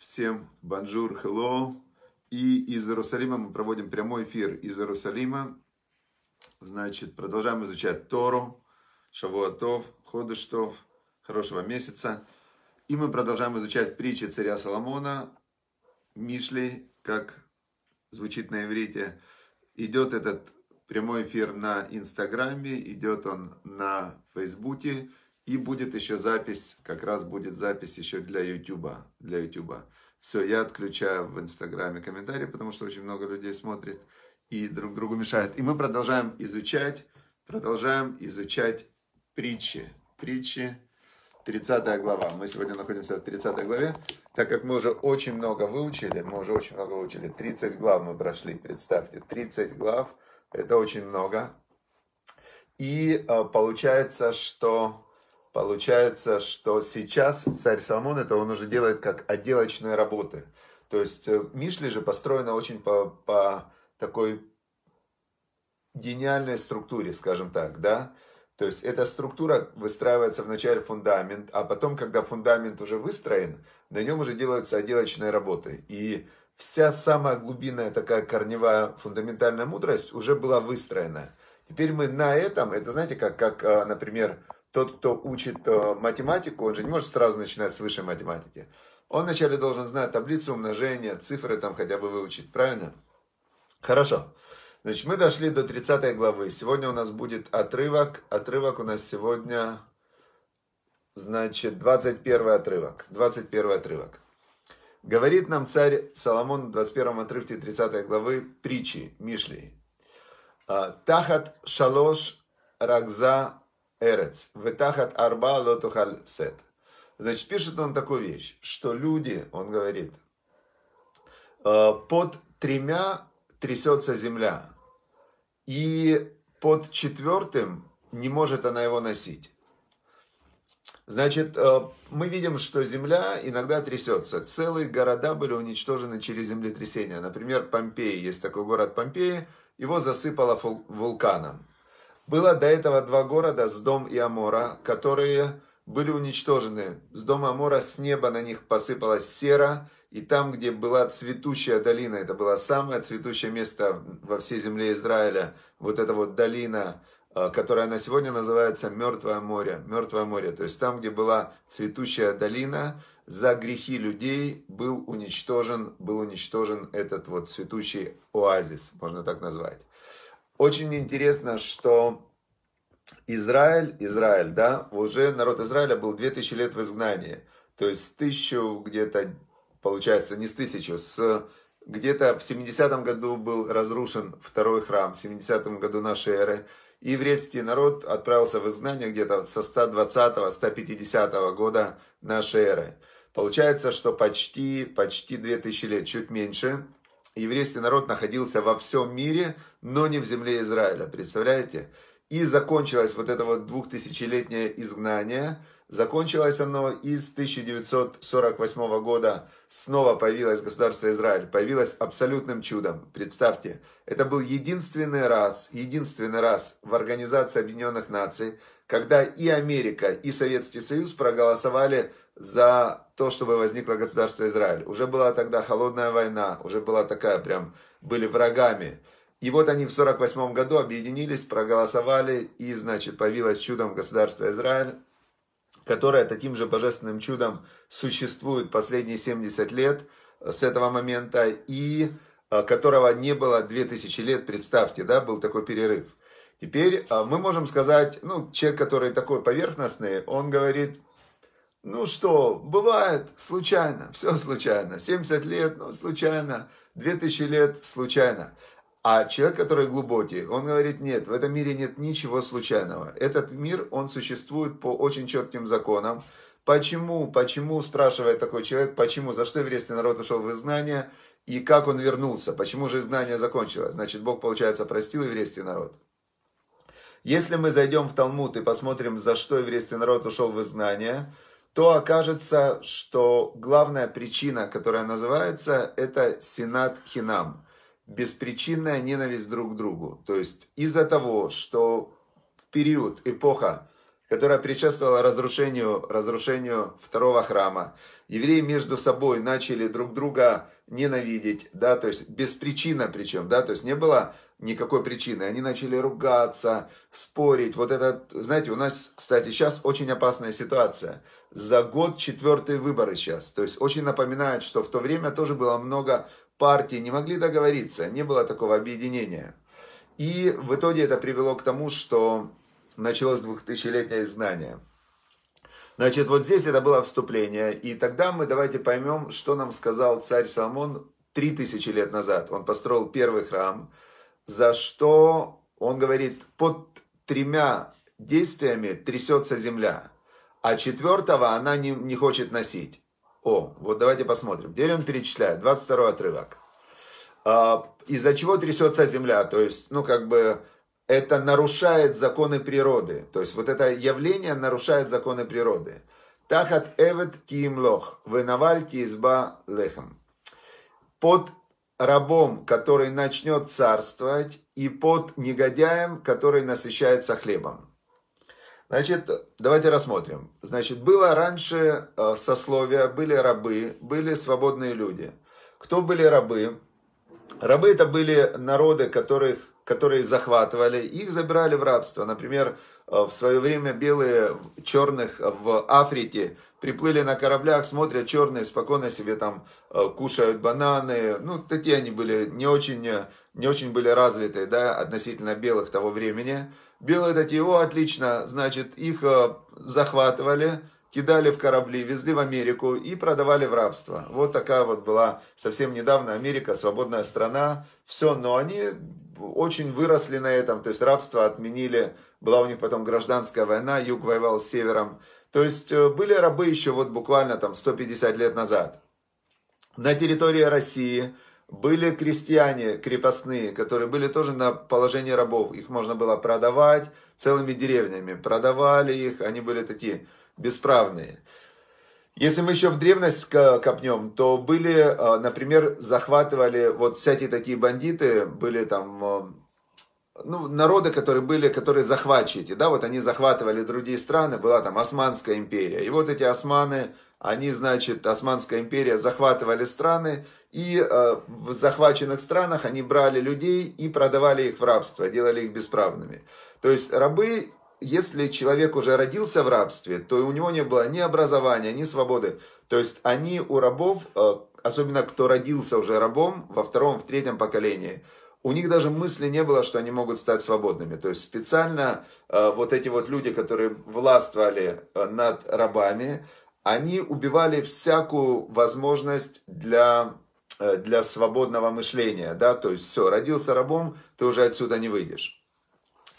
Всем бонжур, hello. И из Иерусалима мы проводим прямой эфир из Иерусалима. Значит, продолжаем изучать Тору, Шавуатов, Ходыштов, хорошего месяца. И мы продолжаем изучать притчи царя Соломона, Мишли, как звучит на иврите. Идет этот прямой эфир на Инстаграме, идет он на Фейсбуке. И будет еще запись, как раз будет запись еще для YouTube. Для YouTube. Все, я отключаю в Инстаграме комментарии, потому что очень много людей смотрит и друг другу мешает. И мы продолжаем изучать, продолжаем изучать притчи. Притчи 30 глава. Мы сегодня находимся в 30 главе, так как мы уже очень много выучили, мы уже очень много выучили. 30 глав мы прошли, представьте, 30 глав, это очень много. И э, получается, что Получается, что сейчас царь Соломон это он уже делает как отделочные работы. То есть э, Мишли же построена очень по, по такой гениальной структуре, скажем так, да? То есть эта структура выстраивается вначале фундамент, а потом, когда фундамент уже выстроен, на нем уже делаются отделочные работы. И вся самая глубинная такая корневая фундаментальная мудрость уже была выстроена. Теперь мы на этом, это знаете, как, как э, например, тот, кто учит э, математику, он же не может сразу начинать с высшей математики. Он вначале должен знать таблицу умножения, цифры там хотя бы выучить, правильно? Хорошо. Значит, мы дошли до 30 главы. Сегодня у нас будет отрывок. Отрывок у нас сегодня, значит, 21 отрывок. 21 отрывок. Говорит нам царь Соломон в 21 отрывке 30 главы притчи Мишли. А, Тахат шалош рагза Эрец. Ветахат арба лотухаль сет. Значит, пишет он такую вещь, что люди, он говорит, «Э, под тремя трясется земля, и под четвертым не может она его носить. Значит, э, мы видим, что земля иногда трясется. Целые города были уничтожены через землетрясение. Например, Помпеи, есть такой город Помпеи, его засыпало вулканом. Было до этого два города, Сдом и Амора, которые были уничтожены. С дома Амора с неба на них посыпалась сера, и там, где была цветущая долина, это было самое цветущее место во всей земле Израиля, вот эта вот долина, а, которая на сегодня называется Мертвое море. Мертвое море, то есть там, где была цветущая долина, за грехи людей был уничтожен, был уничтожен этот вот цветущий оазис, можно так назвать. Очень интересно, что Израиль, Израиль, да, уже народ Израиля был 2000 лет в изгнании. То есть с тысячу где-то, получается, не с тысячу, с где-то в 70-м году был разрушен второй храм, в 70-м году нашей эры. И еврейский народ отправился в изгнание где-то со 120-150 года нашей эры. Получается, что почти, почти 2000 лет, чуть меньше – Еврейский народ находился во всем мире, но не в земле Израиля. Представляете? И закончилось вот это вот двухтысячелетнее изгнание. Закончилось оно и с 1948 года снова появилось государство Израиль, появилось абсолютным чудом. Представьте, это был единственный раз, единственный раз в Организации Объединенных Наций, когда и Америка, и Советский Союз проголосовали за то, чтобы возникло государство Израиль. Уже была тогда холодная война, уже была такая прям, были врагами. И вот они в 1948 году объединились, проголосовали, и, значит, появилось чудом государство Израиль, которое таким же божественным чудом существует последние 70 лет с этого момента, и а, которого не было 2000 лет, представьте, да, был такой перерыв. Теперь а, мы можем сказать, ну, человек, который такой поверхностный, он говорит, ну что, бывает, случайно, все случайно, 70 лет, ну, случайно, 2000 лет, случайно. А человек, который глубокий, он говорит, нет, в этом мире нет ничего случайного. Этот мир, он существует по очень четким законам. Почему, почему, спрашивает такой человек, почему, за что еврейский народ ушел в изгнание и как он вернулся, почему же изгнание закончилось. Значит, Бог, получается, простил еврейский народ. Если мы зайдем в Талмуд и посмотрим, за что еврейский народ ушел в изгнание, то окажется, что главная причина, которая называется, это Сенат Хинам – беспричинная ненависть друг к другу. То есть из-за того, что в период, эпоха, которая предшествовала разрушению, разрушению второго храма, евреи между собой начали друг друга ненавидеть, да, то есть без причины причем, да, то есть не было никакой причины. Они начали ругаться, спорить. Вот это, знаете, у нас, кстати, сейчас очень опасная ситуация. За год четвертые выборы сейчас. То есть очень напоминает, что в то время тоже было много партии не могли договориться, не было такого объединения. И в итоге это привело к тому, что началось двухтысячелетнее знание. Значит, вот здесь это было вступление, и тогда мы давайте поймем, что нам сказал царь Соломон три тысячи лет назад. Он построил первый храм, за что он говорит, под тремя действиями трясется земля, а четвертого она не, не хочет носить. О, вот давайте посмотрим. Теперь он перечисляет, 22 отрывок. А, из-за чего трясется земля? То есть, ну, как бы, это нарушает законы природы. То есть, вот это явление нарушает законы природы. Тахат эвет киимлох, венаваль изба лехам. Под рабом, который начнет царствовать, и под негодяем, который насыщается хлебом. Значит, давайте рассмотрим. Значит, было раньше э, сословия, были рабы, были свободные люди. Кто были рабы? Рабы это были народы, которых, которые захватывали, их забирали в рабство. Например, э, в свое время белые черных в Африке приплыли на кораблях, смотрят, черные спокойно себе там э, кушают бананы. Ну, такие они были, не очень, не очень были развитые, да, относительно белых того времени. Белые такие, о, отлично, значит, их э, захватывали, кидали в корабли, везли в Америку и продавали в рабство. Вот такая вот была совсем недавно Америка, свободная страна, все, но они очень выросли на этом, то есть рабство отменили, была у них потом гражданская война, юг воевал с севером, то есть э, были рабы еще вот буквально там 150 лет назад. На территории России – были крестьяне крепостные, которые были тоже на положении рабов. Их можно было продавать целыми деревнями. Продавали их, они были такие бесправные. Если мы еще в древность копнем, то были, а, например, захватывали вот всякие такие бандиты, были там а, ну, народы, которые были, которые захватчики, да, вот они захватывали другие страны, была там Османская империя, и вот эти османы они, значит, Османская империя захватывали страны, и э, в захваченных странах они брали людей и продавали их в рабство, делали их бесправными. То есть рабы, если человек уже родился в рабстве, то у него не было ни образования, ни свободы. То есть они у рабов, э, особенно кто родился уже рабом во втором, в третьем поколении, у них даже мысли не было, что они могут стать свободными. То есть специально э, вот эти вот люди, которые властвовали э, над рабами, они убивали всякую возможность для, э, для свободного мышления, да, то есть все, родился рабом, ты уже отсюда не выйдешь.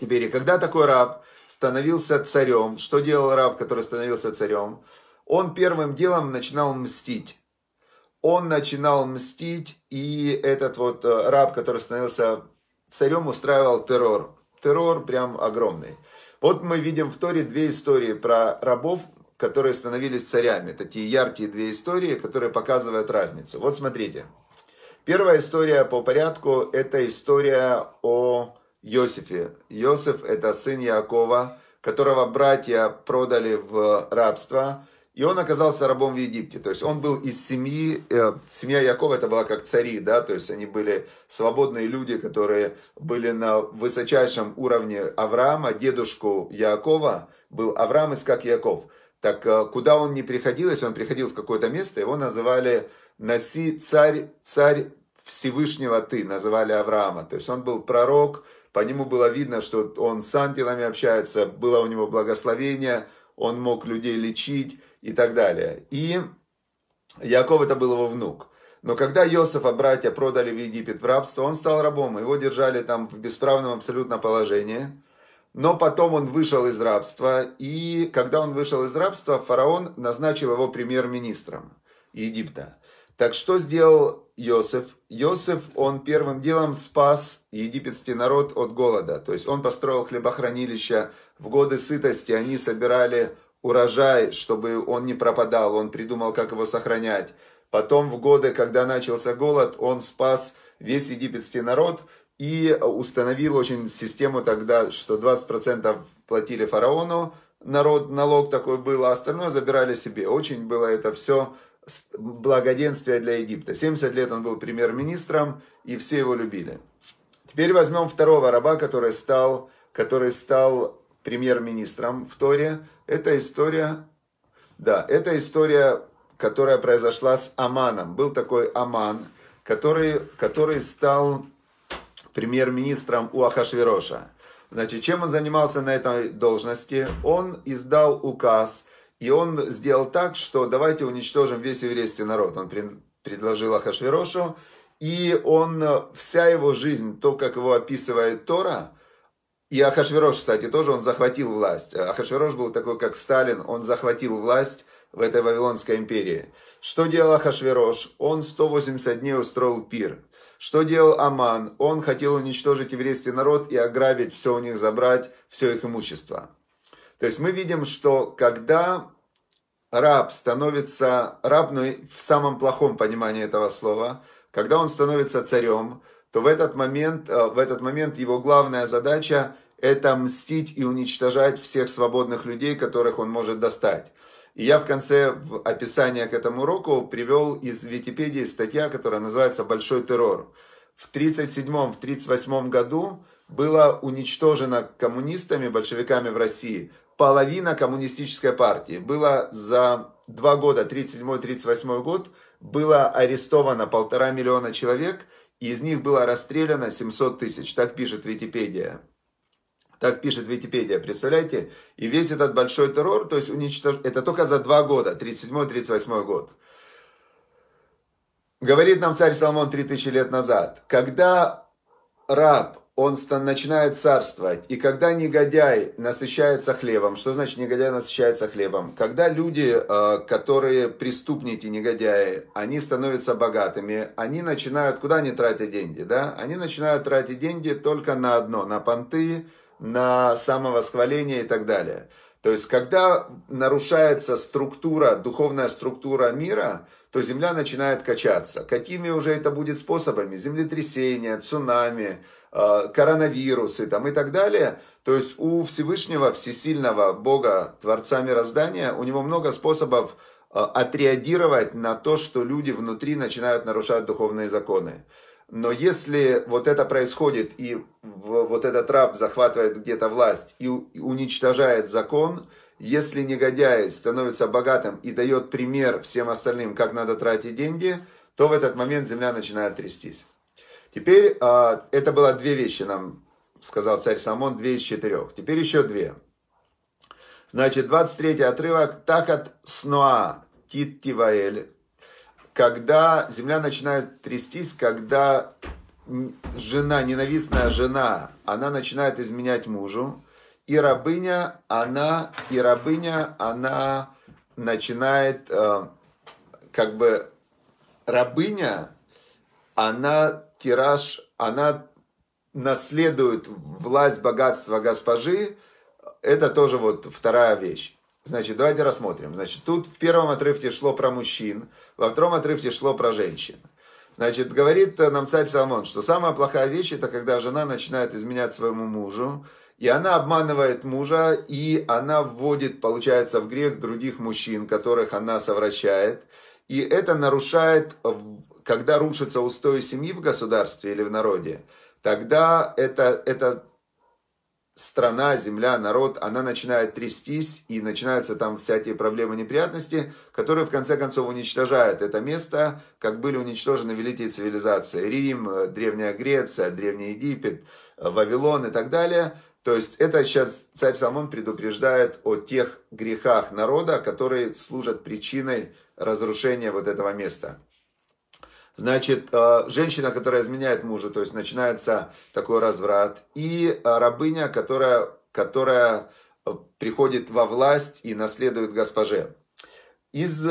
Теперь, и когда такой раб становился царем, что делал раб, который становился царем? Он первым делом начинал мстить. Он начинал мстить, и этот вот э, раб, который становился царем, устраивал террор. Террор прям огромный. Вот мы видим в Торе две истории про рабов, которые становились царями. Это те яркие две истории, которые показывают разницу. Вот смотрите. Первая история по порядку – это история о Йосифе. Йосиф это сын Якова, которого братья продали в рабство, и он оказался рабом в Египте. То есть он был из семьи, э, семья Якова это была как цари, да, то есть они были свободные люди, которые были на высочайшем уровне Авраама, дедушку Якова был Авраам из как Яков – так э, куда он не приходил, если он приходил в какое-то место, его называли Носи царь, царь Всевышнего ты», называли Авраама. То есть он был пророк, по нему было видно, что он с ангелами общается, было у него благословение, он мог людей лечить и так далее. И Яков это был его внук. Но когда Йосифа братья продали в Египет в рабство, он стал рабом, его держали там в бесправном абсолютно положении – но потом он вышел из рабства, и когда он вышел из рабства, фараон назначил его премьер-министром Египта. Так что сделал Йосеф? Йосеф, он первым делом спас египетский народ от голода. То есть он построил хлебохранилища. В годы сытости они собирали урожай, чтобы он не пропадал. Он придумал, как его сохранять. Потом в годы, когда начался голод, он спас весь египетский народ – и установил очень систему тогда, что 20% платили фараону, народ, налог такой был, а остальное забирали себе. Очень было это все благоденствие для Египта. 70 лет он был премьер-министром, и все его любили. Теперь возьмем второго раба, который стал, который стал премьер-министром в Торе. Это история, да, это история, которая произошла с Аманом. Был такой Аман, который, который стал премьер-министром у Ахашвироша. Значит, чем он занимался на этой должности? Он издал указ, и он сделал так, что давайте уничтожим весь еврейский народ. Он предложил Ахашвирошу, и он, вся его жизнь, то, как его описывает Тора, и Ахашвирош, кстати, тоже, он захватил власть. Ахашвирош был такой, как Сталин, он захватил власть в этой Вавилонской империи. Что делал Ахашвирош? Он 180 дней устроил пир. Что делал Аман? Он хотел уничтожить еврейский народ и ограбить все у них, забрать все их имущество. То есть мы видим, что когда раб становится раб, ну, в самом плохом понимании этого слова, когда он становится царем, то в этот момент, э, в этот момент его главная задача – это мстить и уничтожать всех свободных людей, которых он может достать. И я в конце в описание к этому уроку привел из Википедии статья, которая называется «Большой террор». В 1937-1938 году было уничтожено коммунистами, большевиками в России половина коммунистической партии. Было за два года, 1937-1938 год, было арестовано полтора миллиона человек, и из них было расстреляно 700 тысяч, так пишет Википедия. Так пишет Википедия, представляете? И весь этот большой террор, то есть уничтож... это только за два года, 37-38 год. Говорит нам царь Соломон 3000 лет назад, когда раб, он начинает царствовать, и когда негодяй насыщается хлебом, что значит негодяй насыщается хлебом? Когда люди, э, которые преступники, негодяи, они становятся богатыми, они начинают, куда они тратят деньги, да? Они начинают тратить деньги только на одно, на понты, на самовосхваление и так далее. То есть, когда нарушается структура, духовная структура мира, то земля начинает качаться. Какими уже это будет способами? Землетрясения, цунами, э, коронавирусы там, и так далее. То есть у Всевышнего, Всесильного Бога, Творца Мироздания, у него много способов э, отреагировать на то, что люди внутри начинают нарушать духовные законы. Но если вот это происходит, и вот этот раб захватывает где-то власть и уничтожает закон, если негодяй становится богатым и дает пример всем остальным, как надо тратить деньги, то в этот момент земля начинает трястись. Теперь а, это было две вещи нам сказал царь Самон, две из четырех. Теперь еще две. Значит, 23 отрывок. Так от Сноа Тит Тиваэль, когда земля начинает трястись, когда жена, ненавистная жена, она начинает изменять мужу, и рабыня, она, и рабыня, она начинает, э, как бы, рабыня, она тираж, она наследует власть, богатство госпожи, э, это тоже вот вторая вещь. Значит, давайте рассмотрим. Значит, тут в первом отрывке шло про мужчин, во втором отрывке шло про женщин. Значит, говорит нам царь Соломон, что самая плохая вещь – это когда жена начинает изменять своему мужу, и она обманывает мужа, и она вводит, получается, в грех других мужчин, которых она совращает. И это нарушает, когда рушится устои семьи в государстве или в народе, тогда это, это страна, земля, народ, она начинает трястись, и начинаются там всякие проблемы, неприятности, которые в конце концов уничтожают это место, как были уничтожены великие цивилизации. Рим, э, Древняя Греция, Древний Египет, э, Вавилон и так далее. То есть это сейчас царь Соломон предупреждает о тех грехах народа, которые служат причиной разрушения вот этого места. Значит, э, женщина, которая изменяет мужу, то есть начинается такой разврат, и э, рабыня, которая, которая э, приходит во власть и наследует госпоже. Из,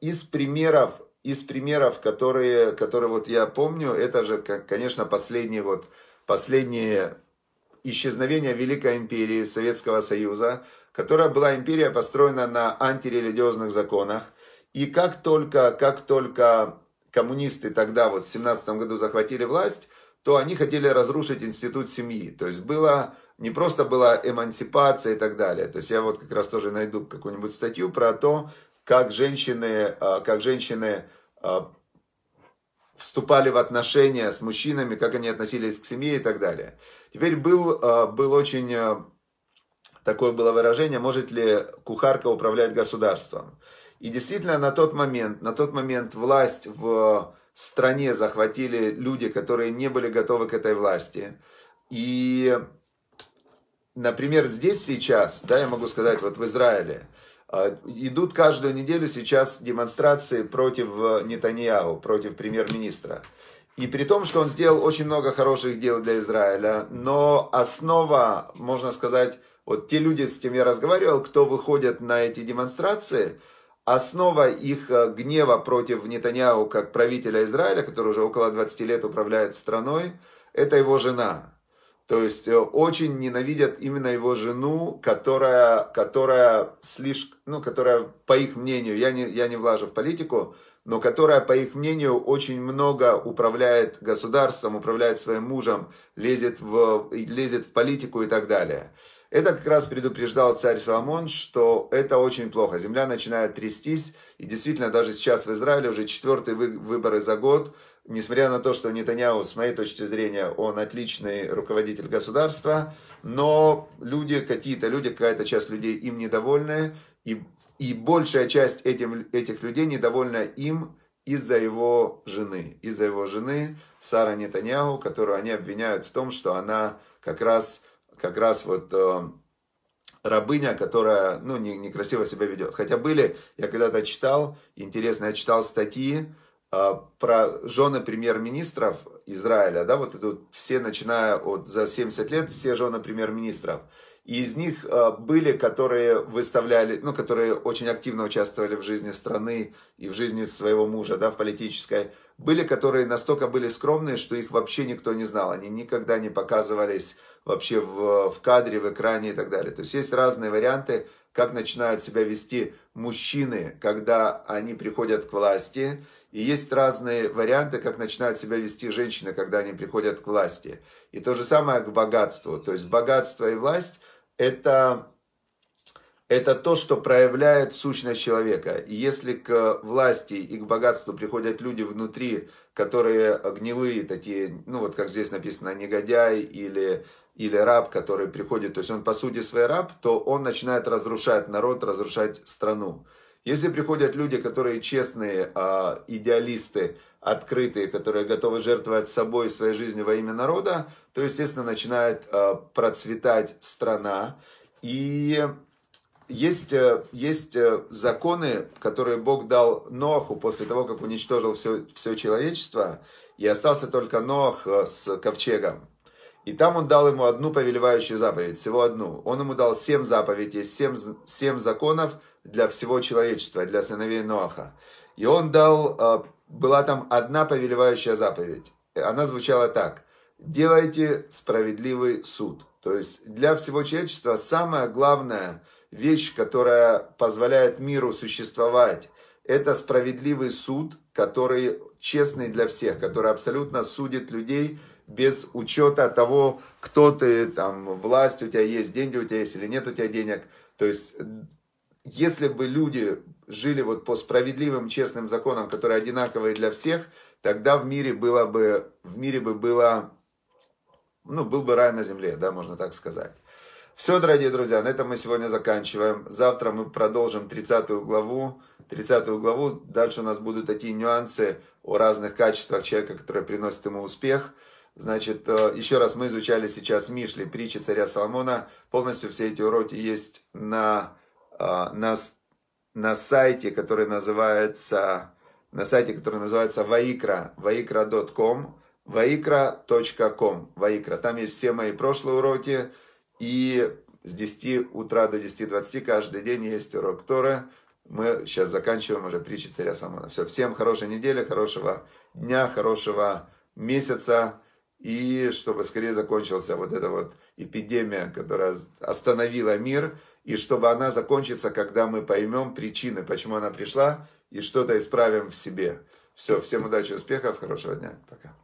из примеров, из примеров которые, которые вот я помню, это же, конечно, последние, вот, последние исчезновения Великой империи Советского Союза, которая была империя построена на антирелигиозных законах. И как только, как только коммунисты тогда вот в 17 году захватили власть, то они хотели разрушить институт семьи. То есть было не просто была эмансипация и так далее. То есть я вот как раз тоже найду какую-нибудь статью про то, как женщины, а, как женщины а, вступали в отношения с мужчинами, как они относились к семье и так далее. Теперь был, а, был очень такое было выражение, может ли кухарка управлять государством. И действительно, на тот момент, на тот момент власть в стране захватили люди, которые не были готовы к этой власти. И, например, здесь сейчас, да, я могу сказать, вот в Израиле, а, идут каждую неделю сейчас демонстрации против э, Нетаньяу, против премьер-министра. И при том, что он сделал очень много хороших дел для Израиля, но основа, можно сказать, вот те люди, с кем я разговаривал, кто выходит на эти демонстрации – Основа их э, гнева против Нетаньяу как правителя Израиля, который уже около 20 лет управляет страной, это его жена. То есть э, очень ненавидят именно его жену, которая, которая слишком, ну, которая, по их мнению, я не, я не влажу в политику, но которая, по их мнению, очень много управляет государством, управляет своим мужем, лезет в, лезет в политику и так далее. Это как раз предупреждал царь Соломон, что это очень плохо. Земля начинает трястись, и действительно даже сейчас в Израиле уже четвертый выборы за год, несмотря на то, что Нетаньяу, с моей точки зрения, он отличный руководитель государства, но люди какие-то, люди, какая-то часть людей им недовольны, и и большая часть этим, этих людей недовольна им из-за его жены. Из-за его жены Сара Нетаньяу, которую они обвиняют в том, что она как раз, как раз вот э, рабыня, которая, ну, не, некрасиво себя ведет. Хотя были, я когда-то читал, интересно, я читал статьи э, про жены премьер-министров Израиля, да, вот идут все, начиная от, за 70 лет, все жены премьер-министров из них э, были, которые выставляли, ну, которые очень активно участвовали в жизни страны и в жизни своего мужа, да, в политической. Были, которые настолько были скромные, что их вообще никто не знал. Они никогда не показывались вообще в, в кадре, в экране и так далее. То есть есть разные варианты, как начинают себя вести мужчины, когда они приходят к власти. И есть разные варианты, как начинают себя вести женщины, когда они приходят к власти. И то же самое к богатству. То есть богатство и власть это, это то, что проявляет сущность человека. И если к власти и к богатству приходят люди внутри, которые гнилые такие, ну вот как здесь написано, негодяй или, или раб, который приходит, то есть он по сути свой раб, то он начинает разрушать народ, разрушать страну. Если приходят люди, которые честные, а, идеалисты, открытые, которые готовы жертвовать собой и своей жизнью во имя народа, то, естественно, начинает э, процветать страна. И есть, э, есть э, законы, которые Бог дал Ноху после того, как уничтожил все, все человечество, и остался только Нох с ковчегом. И там он дал ему одну повелевающую заповедь, всего одну. Он ему дал семь заповедей, семь, семь законов для всего человечества, для сыновей Ноаха. И он дал была там одна повелевающая заповедь. Она звучала так. «Делайте справедливый суд». То есть для всего человечества самая главная вещь, которая позволяет миру существовать, это справедливый суд, который честный для всех, который абсолютно судит людей без учета того, кто ты, там, власть у тебя есть, деньги у тебя есть или нет у тебя денег. То есть, если бы люди жили вот по справедливым, честным законам, которые одинаковые для всех, тогда в мире было бы, в мире бы было, ну, был бы рай на земле, да, можно так сказать. Все, дорогие друзья, на этом мы сегодня заканчиваем. Завтра мы продолжим 30 главу. 30 главу, дальше у нас будут такие нюансы о разных качествах человека, которые приносят ему успех. Значит, э, еще раз мы изучали сейчас Мишли, притчи царя Соломона. Полностью все эти уроки есть на, э, на на сайте, который называется на сайте, который называется vaikra, vaikra.com, vaikra.com, vaikra. Там есть все мои прошлые уроки, и с 10 утра до 10.20 каждый день есть урок Торы. Мы сейчас заканчиваем уже притчи царя Самона. Все, всем хорошей недели, хорошего дня, хорошего месяца. И чтобы скорее закончился вот эта вот эпидемия, которая остановила мир – и чтобы она закончится, когда мы поймем причины, почему она пришла, и что-то исправим в себе. Все, всем удачи, успехов, хорошего дня. Пока.